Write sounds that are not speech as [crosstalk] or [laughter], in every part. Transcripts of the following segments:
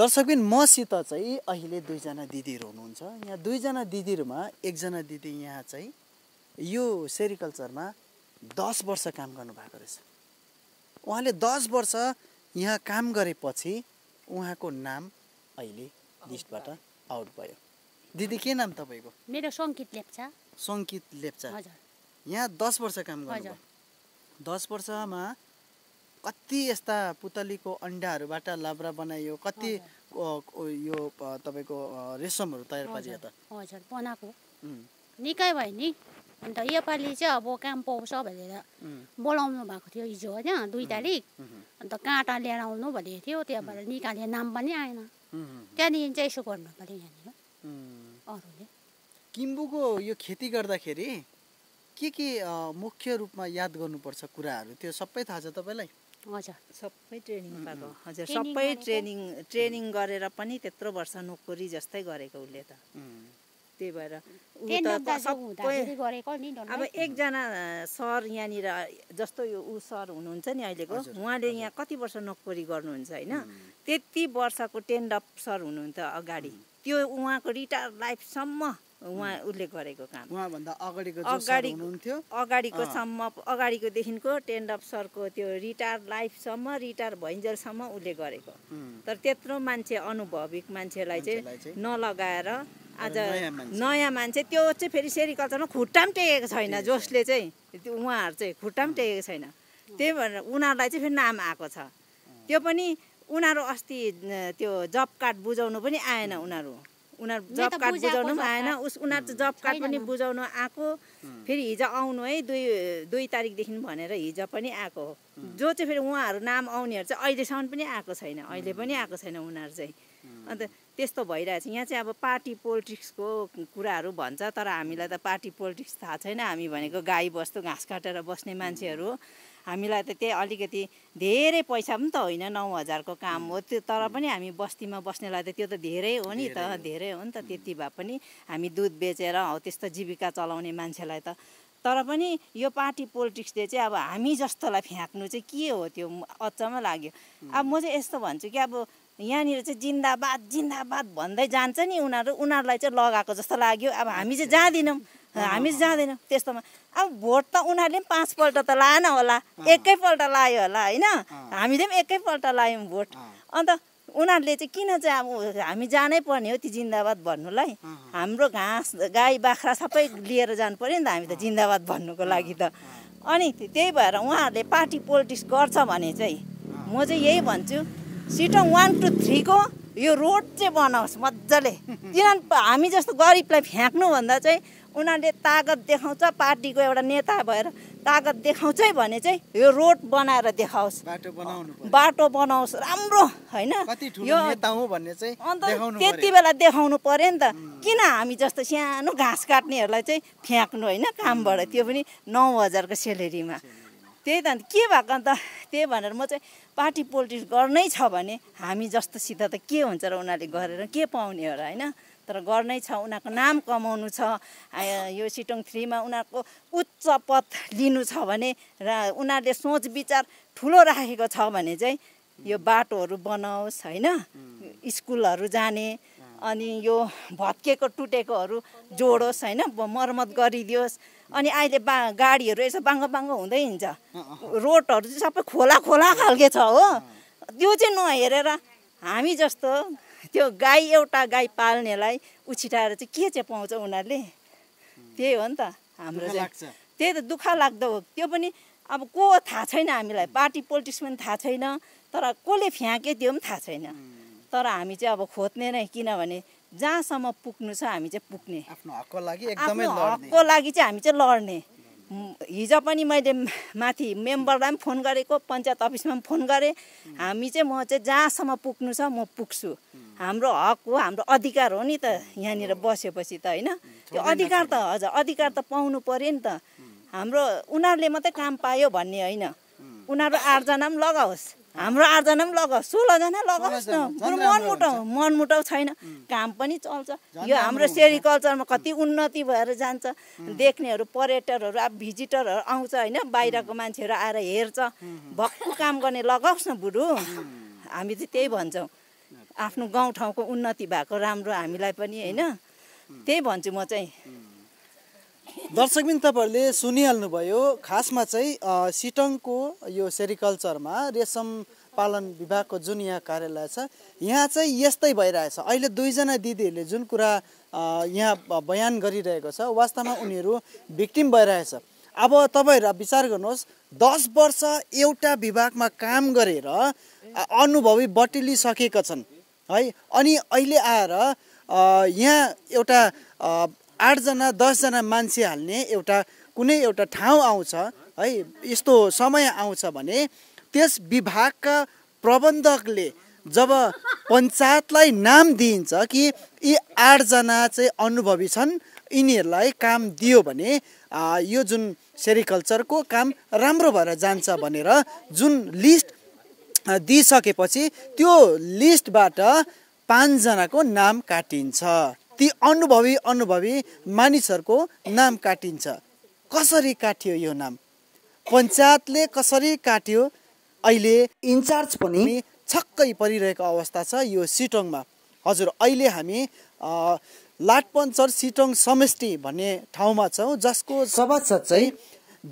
दर्शकबिन मसित चाहिँ अहिले दुईजना दिदीहरू हुनुहुन्छ यहाँ दुईजना दिदीहरूमा एकजना दिदी यहाँ चाहिँ यो सेरिकल्चरमा दस वर्ष काम गर्नुभएको रहेछ उहाँले दस वर्ष यहाँ काम गरेपछि उहाँको नाम अहिले लिस्टबाट आउट भयो दिदी के नाम तपाईँको मेरो सङ्कित लेप्चा सङ्कित लेप्चा यहाँ दस वर्ष काम गर्नुभयो दस वर्षमा कति यस्ता पुतलीको अन्डाहरूबाट लाब्रा बनाइयो कति यो तपाईँको रेसमहरू तयार पारियो त हजुर बनाएको निकै भयो नि अन्त योपालि चाहिँ अब काम पाउँछ भनेर बोलाउनु भएको थियो हिजो होइन दुई तारिक अन्त काँटा लिएर आउनु भनेको थियो त्यहाँबाट निकाले नाम पनि आएन त्यहाँदेखि चाहिँ यसो गर्नु पऱ्यो यहाँनिर अरूले किम्बुको यो खेती गर्दाखेरि के के मुख्य रूपमा याद गर्नुपर्छ कुराहरू त्यो सबै थाहा छ तपाईँलाई सबै ट्रेनिङ पाएको हजुर सबै ट्रेनिङ ट्रेनिङ गरेर पनि त्यत्रो वर्ष नोकरी जस्तै गरेको उसले त त्यही भएर ऊ त सबै अब एकजना सर यहाँनिर जस्तो यो ऊ सर हुनुहुन्छ नि अहिलेको उहाँले यहाँ कति वर्ष नोकरी गर्नुहुन्छ होइन त्यति वर्षको टेन्डप सर हुनुहुन्छ अगाडि त्यो उहाँको रिटायर लाइफसम्म उहाँ उसले गरेको काम अगाडिको अगाडिको सम्म अगाडिकोदेखिको टेन्डप सरको त्यो रिटायर लाइफसम्म रिटायर भइन्जेलसम्म उसले गरेको तर त्यत्रो मान्छे अनुभविक मान्छेलाई चाहिँ नलगाएर आज नयाँ मान्छे त्यो चाहिँ फेरि सेरिकल्चरमा खुट्टा पनि टेकेको छैन जसले चाहिँ उहाँहरू चाहिँ खुट्टा पनि टेकेको छैन त्यही भएर उनीहरूलाई चाहिँ फेरि नाम आएको छ त्यो पनि उनीहरू अस्ति त्यो जब कार्ड बुझाउनु पनि आएन उनीहरू उनीहरू जब कार्ड बुझाउनु पनि आएन उस उनीहरू जब कार्ड पनि बुझाउनु आएको फेरि हिजो आउनु है दुई दुई तारिकदेखि भनेर हिजो पनि आएको हो जो चाहिँ फेरि उहाँहरू नाम आउनेहरू चाहिँ अहिलेसम्म पनि आएको छैन अहिले पनि आएको छैन उनीहरू चाहिँ अन्त त्यस्तो भइरहेछ यहाँ चाहिँ अब पार्टी पोलिटिक्सको कुराहरू भन्छ तर हामीलाई त पार्टी पोलिटिक्स थाहा छैन हामी भनेको गाई बस्तु घाँस काटेर बस्ने मान्छेहरू हो हामीलाई त त्यही अलिकति धेरै पैसा पनि त होइन नौ हजारको काम हो त्यो तर पनि हामी बस्तीमा बस्नेलाई त त्यो त धेरै हो नि त धेरै हो नि त त्यति भए पनि हामी दुध बेचेर हो त्यस्तो जीविका चलाउने मान्छेलाई त तर पनि यो पार्टी पोलिटिक्सले चाहिँ अब हामी जस्तोलाई फ्याँक्नु चाहिँ के हो त्यो अचम्म लाग्यो अब म चाहिँ यस्तो भन्छु कि अब यहाँनिर चाहिँ जिन्दाबाद जिन्दाबाद भन्दै जान्छ नि उनीहरू उनीहरूलाई चाहिँ लगाएको जस्तो लाग्यो अब हामी चाहिँ जाँदैनौँ हामी जाँदैनौँ त्यस्तोमा अब भोट त उनीहरूले पनि पाँचपल्ट त लाएन होला एकैपल्ट लायो होला होइन हामीले पनि एकैपल्ट लायौँ भोट अन्त उनीहरूले चाहिँ किन चाहिँ अब हामी जानै पर्ने हो ती जिन्दाबाद भन्नुलाई हाम्रो घाँस गाई बाख्रा सबै लिएर जानु पऱ्यो नि त हामी त जिन्दाबाद भन्नुको लागि त अनि त्यही भएर उहाँहरूले पार्टी पोलिटिक्स गर्छ भने चाहिँ म चाहिँ यही भन्छु सिटोङ वान टू थ्रीको यो रोड चाहिँ बनाओस् मजाले [laughs] किनभने हामी जस्तो गरिबलाई फ्याँक्नुभन्दा चाहिँ उनीहरूले तागत देखाउँछ पार्टीको एउटा नेता भएर तागत देखाउँछ भने चाहिँ यो रोड बनाएर देखाओस् बाटो बनाउनु बाटो बनाओस् राम्रो होइन यो अन्त त्यति बेला देखाउनु पऱ्यो नि त किन हामी जस्तो सानो घाँस काट्नेहरूलाई चाहिँ फ्याँक्नु होइन कामबाट त्यो पनि नौ हजारको सेलेरीमा त्यही त अन्त के भएको अन्त त्यही भनेर म चाहिँ पार्टी पोलिटिक्स गर्नै छ भने हामी जस्तोसित त के हुन्छ र उनीहरूले गरेर के पाउने होला होइन तर गर्नै छ उनीहरूको नाम कमाउनु छ यो सिटोङ थ्रीमा उनीहरूको उच्च पद लिनु छ भने र उनीहरूले सोच विचार ठुलो राखेको छ भने चाहिँ यो बाटोहरू बनाओस् होइन स्कुलहरू जाने अनि यो भत्किएको टुटेकोहरू जोडोस् होइन मर्मत गरिदियोस् अनि अहिले बा गाडीहरू यसो बाङ्गो बाङ्गो हुँदै हिँड्छ रोडहरू चाहिँ सबै खोला खोला खालके छ हो त्यो चाहिँ नहेरेर हामी जस्तो त्यो गाई एउटा गाई पाल्नेलाई उछिटाएर चाहिँ के चाहिँ पाउँछ उनीहरूले त्यही हो नि त हाम्रो चाहिँ त्यही त दुःख लाग्दो हो त्यो पनि अब को थाहा छैन हामीलाई पार्टी पोलिटिक्स पनि थाहा छैन तर कसले फ्याँके त्यो पनि थाहा छैन तर हामी चाहिँ अब खोज्ने नै किनभने जहाँसम्म पुग्नु छ हामी चाहिँ पुग्ने आफ्नो हकको लागि चाहिँ हामी चाहिँ लड्ने हिजो पनि मैले माथि मेम्बरलाई पनि फोन गरेको पञ्चायत अफिसमा पनि फोन गरेँ हामी चाहिँ म चाहिँ जहाँसम्म पुग्नु छ म पुग्छु हाम्रो हक हो हाम्रो अधिकार हो नि त यहाँनिर बसेपछि त होइन त्यो अधिकार त हजुर अधिकार त पाउनु पऱ्यो नि त हाम्रो उनीहरूले मात्रै काम पायो भन्ने होइन उनीहरू आर्जना पनि लगाओस् हाम्रो आठजना पनि लगाओस् सोह्रजना लगाओस् न बरु मनमुटाउ मनमुटाउ छैन काम पनि चल्छ यो हाम्रो सेरिकल्चरमा कति उन्नति भएर जान्छ देख्नेहरू पर्यटकहरू अब भिजिटरहरू आउँछ होइन बाहिरको मान्छेहरू आएर हेर्छ भक्कु काम गर्ने लगाओस् न बरु हामी चाहिँ त्यही भन्छौँ आफ्नो गाउँठाउँको उन्नति भएको राम्रो हामीलाई पनि होइन त्यही भन्छु म चाहिँ दर्शकबिन तपाईँहरूले सुनिहाल्नुभयो खासमा चाहिँ सिटङको यो सेरिकल्चरमा रेशम पालन विभागको जुन यहाँ कार्यालय छ यहाँ चाहिँ यस्तै भइरहेछ अहिले दुईजना दिदीहरूले जुन कुरा यहाँ बयान गरिरहेको छ वास्तवमा उनीहरू भिक्टिम भइरहेछ अब तपाईँहरू विचार गर्नुहोस् दस वर्ष एउटा विभागमा काम गरेर अनुभवी बटुलिसकेका छन् है अनि अहिले आएर यहाँ एउटा आठजना दसजना मान्छे हाल्ने एउटा कुनै एउटा ठाउँ आउँछ है यस्तो समय आउँछ भने त्यस विभागका प्रबन्धकले जब पञ्चायतलाई नाम दिइन्छ कि यी आठजना चाहिँ अनुभवी छन् यिनीहरूलाई काम दियो भने यो जुन सेरिकल्चरको काम राम्रो भएर जान्छ भनेर जुन लिस्ट दिइसकेपछि त्यो लिस्टबाट पाँचजनाको नाम काटिन्छ ती अनुभवी अनुभवी मानिसहरूको नाम काटिन्छ कसरी काटियो यो नाम पञ्चायतले कसरी काट्यो अहिले इन्चार्ज पनि छक्कै परिरहेको अवस्था छ यो सिटोङमा हजुर अहिले हामी लाटपञ्चर सिटोङ समष्टि भन्ने ठाउँमा छौँ जसको सभासद चाहिँ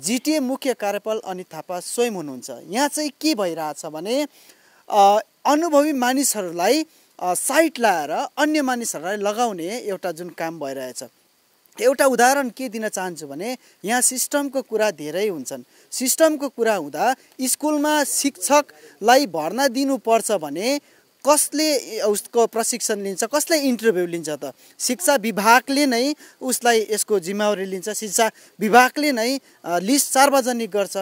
जिटिए मुख्य कार्यपाल अनित थापा स्वयं हुनुहुन्छ यहाँ चाहिँ के भइरहेछ भने अनुभवी मानिसहरूलाई साइट लाएर अन्य मानिसहरूलाई लगाउने एउटा जुन काम भइरहेछ एउटा उदाहरण के दिन चाहन्छु भने यहाँ सिस्टमको कुरा धेरै हुन्छन् सिस्टमको कुरा हुँदा स्कुलमा शिक्षकलाई भर्ना दिनुपर्छ भने कसले उसको प्रशिक्षण लिन्छ कसले इन्टरभ्यू लिन्छ त शिक्षा विभागले नै उसलाई यसको जिम्मेवारी लिन्छ शिक्षा विभागले नै लिस्ट सार्वजनिक गर्छ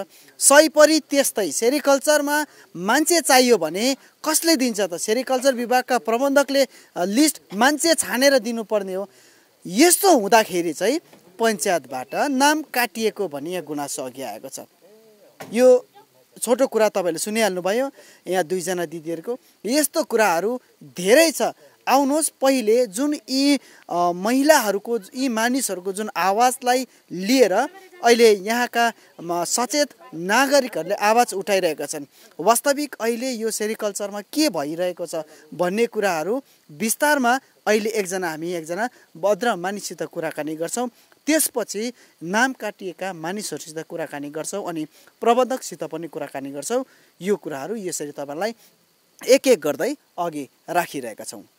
सहीपरि त्यस्तै सेरिकल्चरमा मान्छे चाहियो भने कसले दिन्छ त सेरिकल्चर विभागका प्रबन्धकले लिस्ट मान्छे छानेर दिनुपर्ने हो यस्तो हुँदाखेरि चाहिँ पञ्चायतबाट नाम काटिएको भन्ने गुनासो अघि आएको छ यो छोटो कुरा तपाईँले सुनिहाल्नुभयो यहाँ दुईजना दिदीहरूको यस्तो कुराहरू धेरै छ आउनुहोस् पहिले जुन यी महिलाहरूको यी मानिसहरूको जुन आवाजलाई लिएर अहिले यहाँका सचेत नागरिकहरूले आवाज उठाइरहेका छन् वास्तविक अहिले यो सेरिकल्चरमा के भइरहेको छ भन्ने कुराहरू विस्तारमा अहिले एकजना हामी एकजना भद्र मानिससित कुराकानी गर्छौँ त्यसपछि नाम काटिएका मानिसहरूसित कुराकानी गर्छौँ अनि प्रबन्धकसित पनि कुराकानी गर्छौँ यो कुराहरू यसरी तपाईँलाई एक एक गर्दै अघि राखिरहेका छौँ